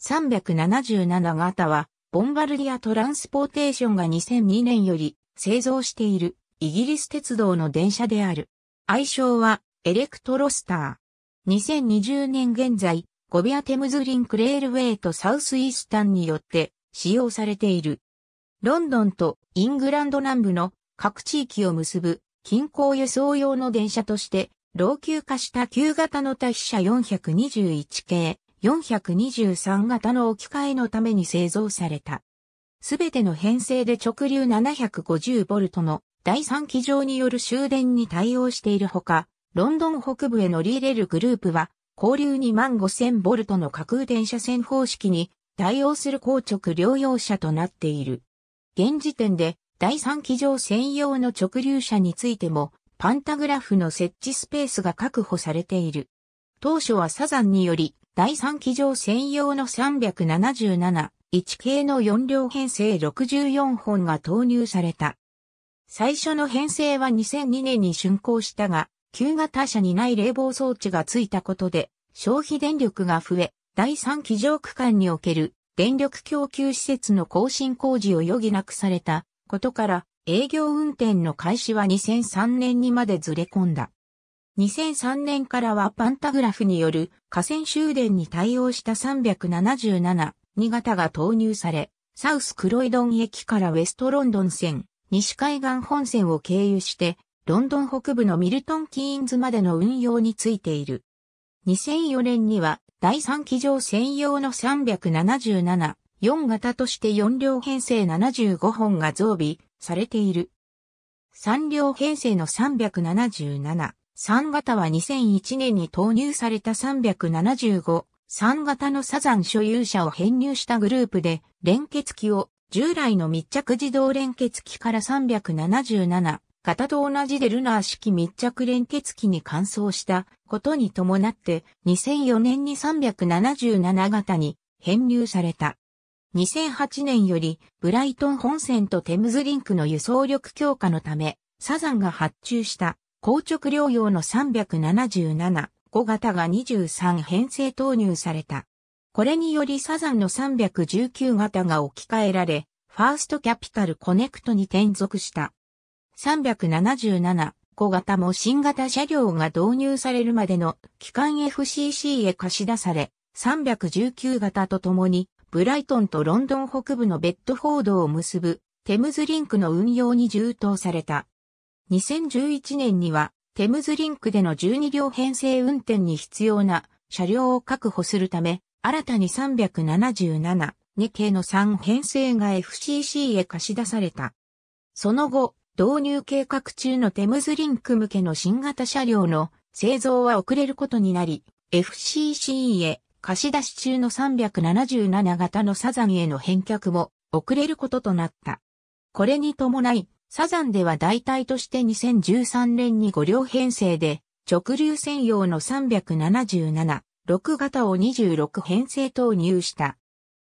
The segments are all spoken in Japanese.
377型は、ボンバルディア・トランスポーテーションが2002年より製造しているイギリス鉄道の電車である。愛称はエレクトロスター。2020年現在、ゴビア・テムズリンクレールウェイとサウスイースタンによって使用されている。ロンドンとイングランド南部の各地域を結ぶ近郊輸送用の電車として老朽化した旧型の多飛車421系423型の置き換えのために製造された。すべての編成で直流 750V の第3機場による終電に対応しているほか、ロンドン北部へ乗り入れるグループは、交流2万5000ボルトの架空電車線方式に対応する硬直療養車となっている。現時点で第3機場専用の直流車についてもパンタグラフの設置スペースが確保されている。当初はサザンにより第3機場専用の377、1系の4両編成64本が投入された。最初の編成は2002年に竣工したが、旧型車にない冷房装置がついたことで、消費電力が増え、第3機場区間における電力供給施設の更新工事を余儀なくされたことから、営業運転の開始は2003年にまでずれ込んだ。2003年からはパンタグラフによる河川終電に対応した377、2型が投入され、サウスクロイドン駅からウェストロンドン線、西海岸本線を経由して、ロンドン北部のミルトン・キーンズまでの運用についている。2004年には第3機場専用の377、4型として4両編成75本が増備されている。3両編成の377、3型は2001年に投入された375、3型のサザン所有者を編入したグループで、連結機を従来の密着自動連結機から377型と同じでルナー式密着連結機に換装したことに伴って2004年に377型に編入された。2008年よりブライトン本線とテムズリンクの輸送力強化のためサザンが発注した硬直療養の377、5型が23編成投入された。これによりサザンの319型が置き換えられ、ファーストキャピタルコネクトに転属した。377、5型も新型車両が導入されるまでの機関 FCC へ貸し出され、319型とともに、ブライトンとロンドン北部のベッドフォードを結ぶ、テムズリンクの運用に充当された。2011年には、テムズリンクでの12両編成運転に必要な車両を確保するため、新たに377、2系の3編成が FCC へ貸し出された。その後、導入計画中のテムズリンク向けの新型車両の製造は遅れることになり、FCC へ貸し出し中の377型のサザンへの返却も遅れることとなった。これに伴い、サザンでは大体として2013年に5両編成で、直流専用の377、6型を26編成投入した。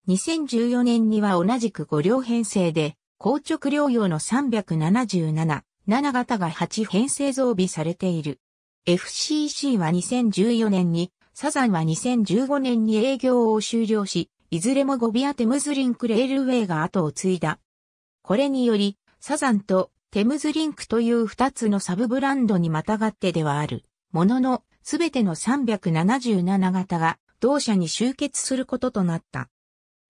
2014年には同じく5両編成で、硬直両用の377、7型が8編成増備されている。FCC は2014年に、サザンは2015年に営業を終了し、いずれもゴビアテムズリンクレールウェイが後を継いだ。これにより、サザンとテムズリンクという二つのサブブランドにまたがってではある、ものの、すべての377型が同社に集結することとなった。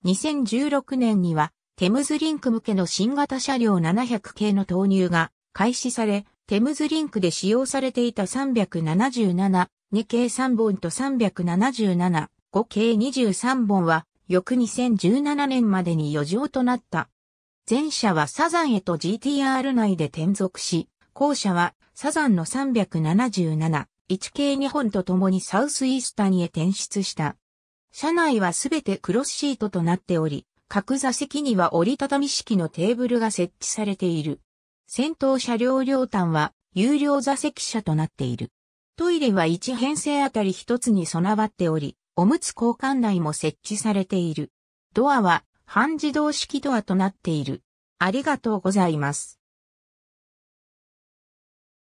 2016年には、テムズリンク向けの新型車両700系の投入が開始され、テムズリンクで使用されていた377、2系3本と377、5系23本は、翌2017年までに余剰となった。前者はサザンへと GTR 内で転属し、後者はサザンの377、1系2本と共にサウスイースタにへ転出した。車内はすべてクロスシートとなっており、各座席には折りたたみ式のテーブルが設置されている。先頭車両両端は有料座席車となっている。トイレは1編成あたり1つに備わっており、おむつ交換台も設置されている。ドアは半自動式ドアとなっている。ありがとうございます。